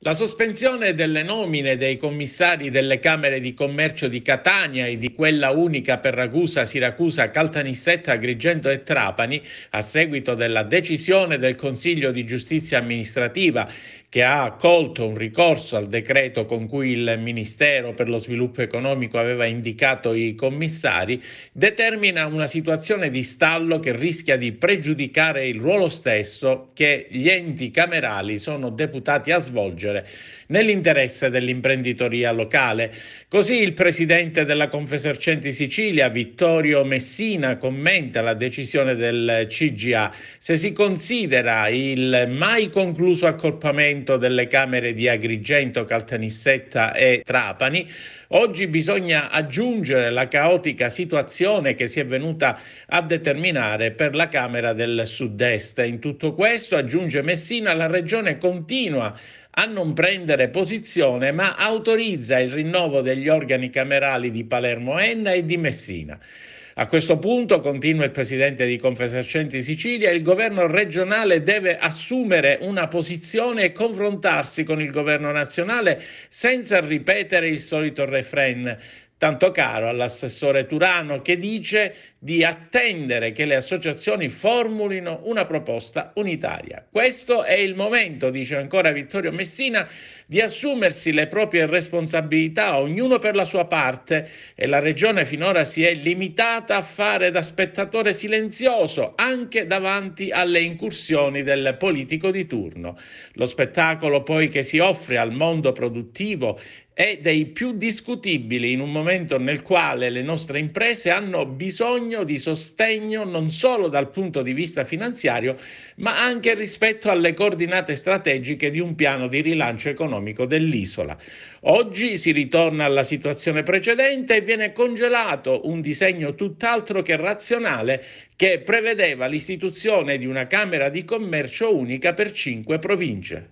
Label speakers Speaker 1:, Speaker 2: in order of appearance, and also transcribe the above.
Speaker 1: La sospensione delle nomine dei commissari delle Camere di Commercio di Catania e di quella unica per Ragusa, Siracusa, Caltanissetta, Agrigento e Trapani, a seguito della decisione del Consiglio di Giustizia amministrativa che ha accolto un ricorso al decreto con cui il Ministero per lo Sviluppo Economico aveva indicato i commissari, determina una situazione di stallo che rischia di pregiudicare il ruolo stesso che gli enti camerali sono deputati a svolgere proteggere, nell'interesse dell'imprenditoria locale. Così il presidente della Confesercenti Sicilia, Vittorio Messina, commenta la decisione del CGA. Se si considera il mai concluso accorpamento delle Camere di Agrigento, Caltanissetta e Trapani, oggi bisogna aggiungere la caotica situazione che si è venuta a determinare per la Camera del Sud-Est. In tutto questo, aggiunge Messina, la Regione continua a non prendere posizione, ma autorizza il rinnovo degli organi camerali di Palermo Enna e di Messina. A questo punto, continua il presidente di Confesercenti Sicilia, il governo regionale deve assumere una posizione e confrontarsi con il governo nazionale senza ripetere il solito refrain tanto caro all'assessore Turano che dice di attendere che le associazioni formulino una proposta unitaria. Questo è il momento, dice ancora Vittorio Messina, di assumersi le proprie responsabilità, ognuno per la sua parte e la Regione finora si è limitata a fare da spettatore silenzioso anche davanti alle incursioni del politico di turno. Lo spettacolo poi che si offre al mondo produttivo è dei più discutibili in un momento nel quale le nostre imprese hanno bisogno di sostegno non solo dal punto di vista finanziario, ma anche rispetto alle coordinate strategiche di un piano di rilancio economico dell'isola. Oggi si ritorna alla situazione precedente e viene congelato un disegno tutt'altro che razionale che prevedeva l'istituzione di una Camera di Commercio unica per cinque province.